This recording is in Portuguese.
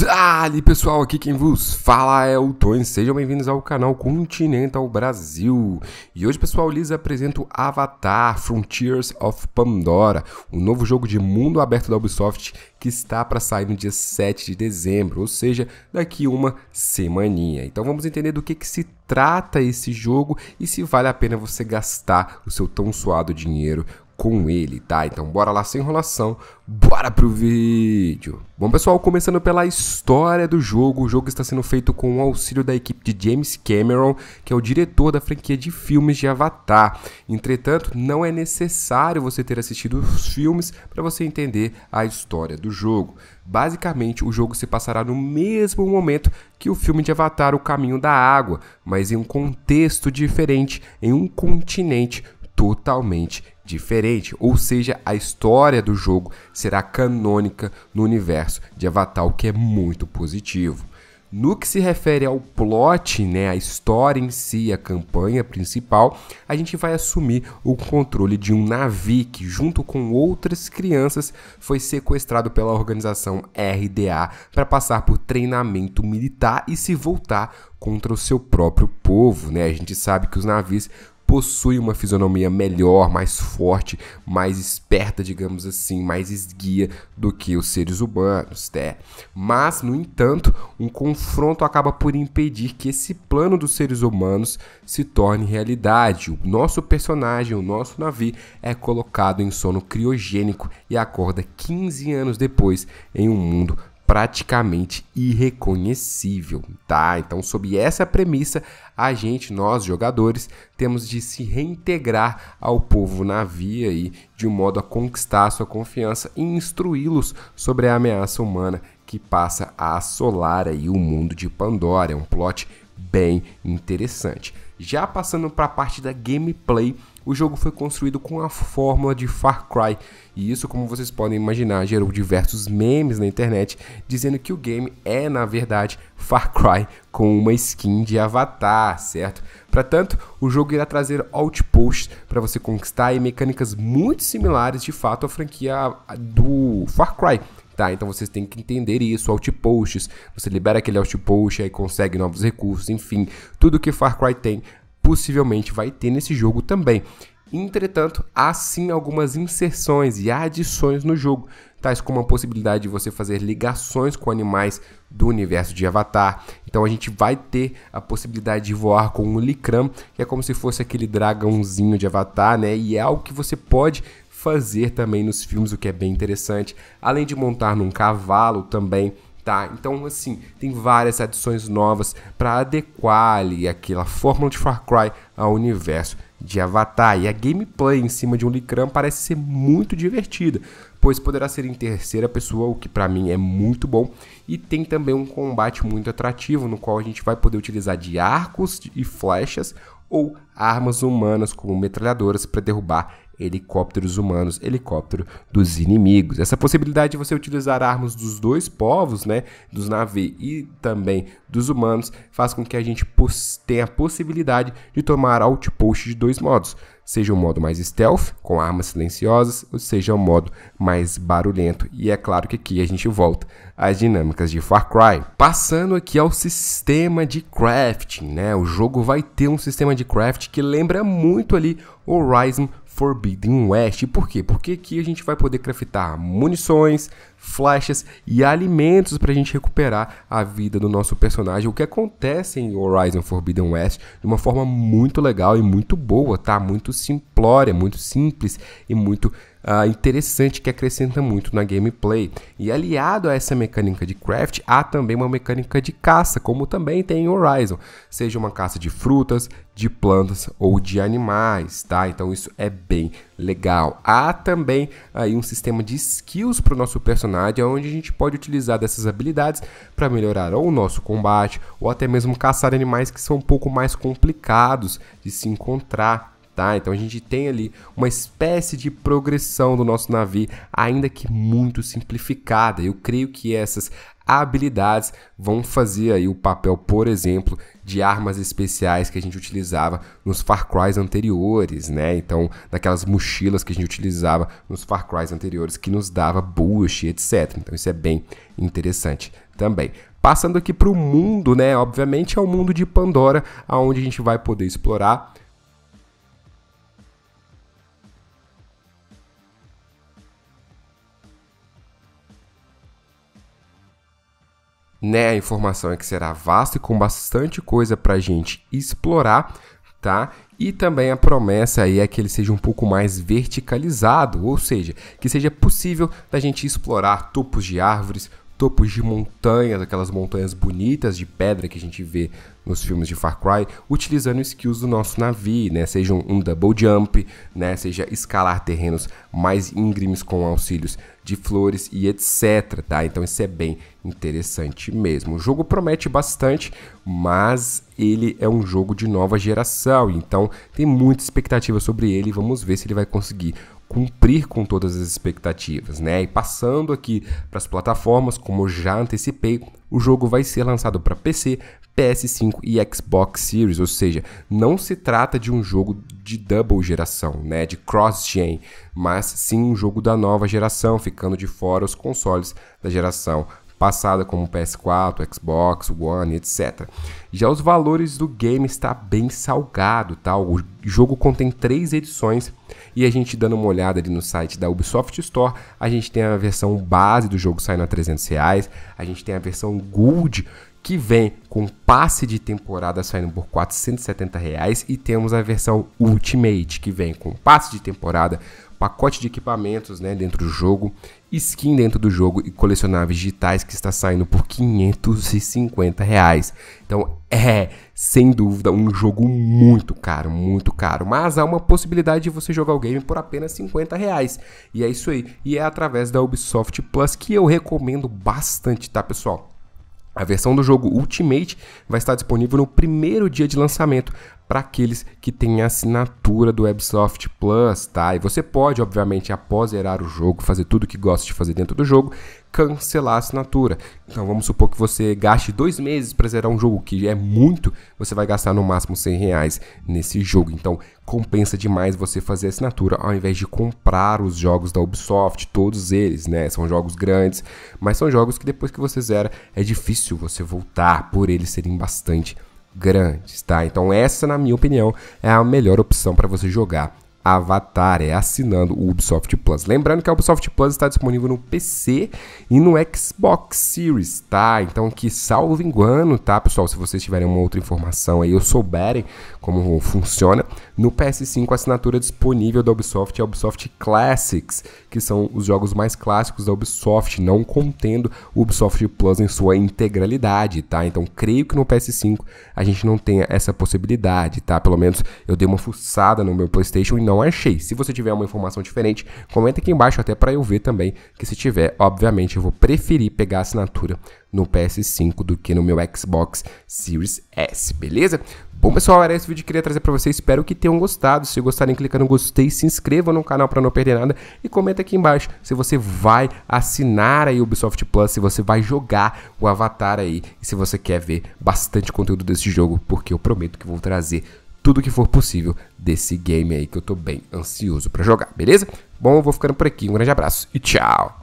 Dali pessoal, aqui quem vos fala é o Tony, sejam bem-vindos ao canal Continental Brasil. E hoje pessoal, lhes apresento Avatar Frontiers of Pandora, um novo jogo de mundo aberto da Ubisoft que está para sair no dia 7 de dezembro, ou seja, daqui uma semaninha. Então vamos entender do que, que se trata esse jogo e se vale a pena você gastar o seu tão suado dinheiro com ele, tá? Então bora lá sem enrolação, bora pro vídeo! Bom pessoal, começando pela história do jogo, o jogo está sendo feito com o auxílio da equipe de James Cameron, que é o diretor da franquia de filmes de Avatar. Entretanto, não é necessário você ter assistido os filmes para você entender a história do jogo. Basicamente, o jogo se passará no mesmo momento que o filme de Avatar O Caminho da Água, mas em um contexto diferente, em um continente totalmente diferente, ou seja, a história do jogo será canônica no universo de Avatar, o que é muito positivo. No que se refere ao plot, né, a história em si, a campanha principal, a gente vai assumir o controle de um navio que, junto com outras crianças, foi sequestrado pela organização RDA para passar por treinamento militar e se voltar contra o seu próprio povo. Né? A gente sabe que os navios possui uma fisionomia melhor, mais forte, mais esperta, digamos assim, mais esguia do que os seres humanos, né? Mas, no entanto, um confronto acaba por impedir que esse plano dos seres humanos se torne realidade. O nosso personagem, o nosso navio, é colocado em sono criogênico e acorda 15 anos depois em um mundo praticamente irreconhecível, tá? Então, sob essa premissa, a gente, nós jogadores, temos de se reintegrar ao povo navio aí, de um modo a conquistar sua confiança e instruí-los sobre a ameaça humana que passa a assolar aí o mundo de Pandora. É um plot bem interessante. Já passando para a parte da gameplay, o jogo foi construído com a fórmula de Far Cry, e isso, como vocês podem imaginar, gerou diversos memes na internet dizendo que o game é, na verdade, Far Cry com uma skin de avatar, certo? Para tanto, o jogo irá trazer outposts para você conquistar e mecânicas muito similares de fato à franquia do Far Cry. Tá, então vocês têm que entender isso, outposts, você libera aquele outpost aí consegue novos recursos, enfim, tudo que Far Cry tem possivelmente vai ter nesse jogo também. Entretanto, há sim algumas inserções e adições no jogo, tais como a possibilidade de você fazer ligações com animais do universo de Avatar. Então a gente vai ter a possibilidade de voar com o Likram, que é como se fosse aquele dragãozinho de Avatar, né? E é algo que você pode fazer também nos filmes, o que é bem interessante. Além de montar num cavalo também, tá? Então, assim, tem várias adições novas para adequar ali aquela fórmula de Far Cry ao universo de Avatar. E a gameplay em cima de um Licram parece ser muito divertida, pois poderá ser em terceira pessoa, o que para mim é muito bom. E tem também um combate muito atrativo, no qual a gente vai poder utilizar de arcos e flechas ou armas humanas como metralhadoras para derrubar helicópteros humanos, helicóptero dos inimigos. Essa possibilidade de você utilizar armas dos dois povos, né, dos navios e também dos humanos, faz com que a gente tenha a possibilidade de tomar outpost de dois modos seja o modo mais stealth, com armas silenciosas, ou seja o modo mais barulhento. E é claro que aqui a gente volta às dinâmicas de Far Cry. Passando aqui ao sistema de crafting, né? O jogo vai ter um sistema de crafting que lembra muito ali Horizon Forbidden West. Por quê? Porque aqui a gente vai poder craftar munições, flechas e alimentos para a gente recuperar a vida do nosso personagem. O que acontece em Horizon Forbidden West de uma forma muito legal e muito boa, tá? Muito simplória, muito simples e muito uh, interessante que acrescenta muito na gameplay. E aliado a essa mecânica de craft, há também uma mecânica de caça, como também tem em Horizon, seja uma caça de frutas, de plantas ou de animais, tá? Então isso é bem legal. Há também aí um sistema de skills para o nosso personagem, onde a gente pode utilizar dessas habilidades para melhorar ou o nosso combate ou até mesmo caçar animais que são um pouco mais complicados de se encontrar tá? Então a gente tem ali uma espécie de progressão do nosso navio, ainda que muito simplificada. Eu creio que essas habilidades vão fazer aí o papel, por exemplo, de armas especiais que a gente utilizava nos Far Crys anteriores, né? Então, daquelas mochilas que a gente utilizava nos Far Crys anteriores que nos dava boost, etc. Então, isso é bem interessante também. Passando aqui para o mundo, né? Obviamente é o mundo de Pandora, aonde a gente vai poder explorar né? A informação é que será vasta e com bastante coisa para a gente explorar, tá? E também a promessa aí é que ele seja um pouco mais verticalizado, ou seja, que seja possível da gente explorar topos de árvores, topos de montanhas, aquelas montanhas bonitas de pedra que a gente vê nos filmes de Far Cry, utilizando skills do nosso navio, né? Seja um double jump, né? Seja escalar terrenos mais íngremes com auxílios de flores e etc, tá? Então isso é bem interessante mesmo. O jogo promete bastante, mas ele é um jogo de nova geração, então tem muita expectativa sobre ele, vamos ver se ele vai conseguir cumprir com todas as expectativas, né? E passando aqui para as plataformas, como eu já antecipei, o jogo vai ser lançado para PC, PS5 e Xbox Series, ou seja, não se trata de um jogo de double geração, né, de cross-gen, mas sim um jogo da nova geração, ficando de fora os consoles da geração passada como PS4, Xbox One, etc. Já os valores do game está bem salgado, tá? O jogo contém três edições e a gente dando uma olhada ali no site da Ubisoft Store, a gente tem a versão base do jogo saindo a 300 reais, a gente tem a versão Gold que vem com passe de temporada saindo por R$ 470 reais, e temos a versão Ultimate que vem com passe de temporada, pacote de equipamentos né, dentro do jogo, skin dentro do jogo e colecionáveis digitais que está saindo por 550 reais. Então é, sem dúvida, um jogo muito caro, muito caro. Mas há uma possibilidade de você jogar o game por apenas 50 reais. E é isso aí. E é através da Ubisoft Plus que eu recomendo bastante, tá pessoal? A versão do jogo Ultimate vai estar disponível no primeiro dia de lançamento para aqueles que têm assinatura do Ubisoft Plus, tá? E você pode, obviamente, após zerar o jogo, fazer tudo que gosta de fazer dentro do jogo, cancelar a assinatura. Então vamos supor que você gaste dois meses para zerar um jogo, que é muito, você vai gastar no máximo 100 reais nesse jogo. Então compensa demais você fazer a assinatura ao invés de comprar os jogos da Ubisoft, todos eles, né? São jogos grandes, mas são jogos que depois que você zera é difícil você voltar por eles serem bastante grandes, tá? Então essa, na minha opinião, é a melhor opção para você jogar Avatar, é assinando o Ubisoft Plus. Lembrando que a Ubisoft Plus está disponível no PC e no Xbox Series, tá? Então que salvo engano, tá, pessoal? Se vocês tiverem uma outra informação aí ou souberem como funciona. No PS5, a assinatura disponível da Ubisoft é a Ubisoft Classics, que são os jogos mais clássicos da Ubisoft, não contendo o Ubisoft Plus em sua integralidade, tá? Então, creio que no PS5 a gente não tenha essa possibilidade, tá? Pelo menos eu dei uma fuçada no meu PlayStation e não achei. Se você tiver uma informação diferente, comenta aqui embaixo até para eu ver também, que se tiver, obviamente eu vou preferir pegar a assinatura no PS5 do que no meu Xbox Series S, beleza? Bom, pessoal, era esse vídeo que eu queria trazer para vocês. Espero que tenham gostado. Se gostarem, clica no gostei, se inscreva no canal para não perder nada e comenta aqui embaixo se você vai assinar aí o Ubisoft Plus, se você vai jogar o Avatar aí e se você quer ver bastante conteúdo desse jogo, porque eu prometo que vou trazer tudo que for possível desse game aí que eu tô bem ansioso para jogar, beleza? Bom, eu vou ficando por aqui. Um grande abraço e tchau.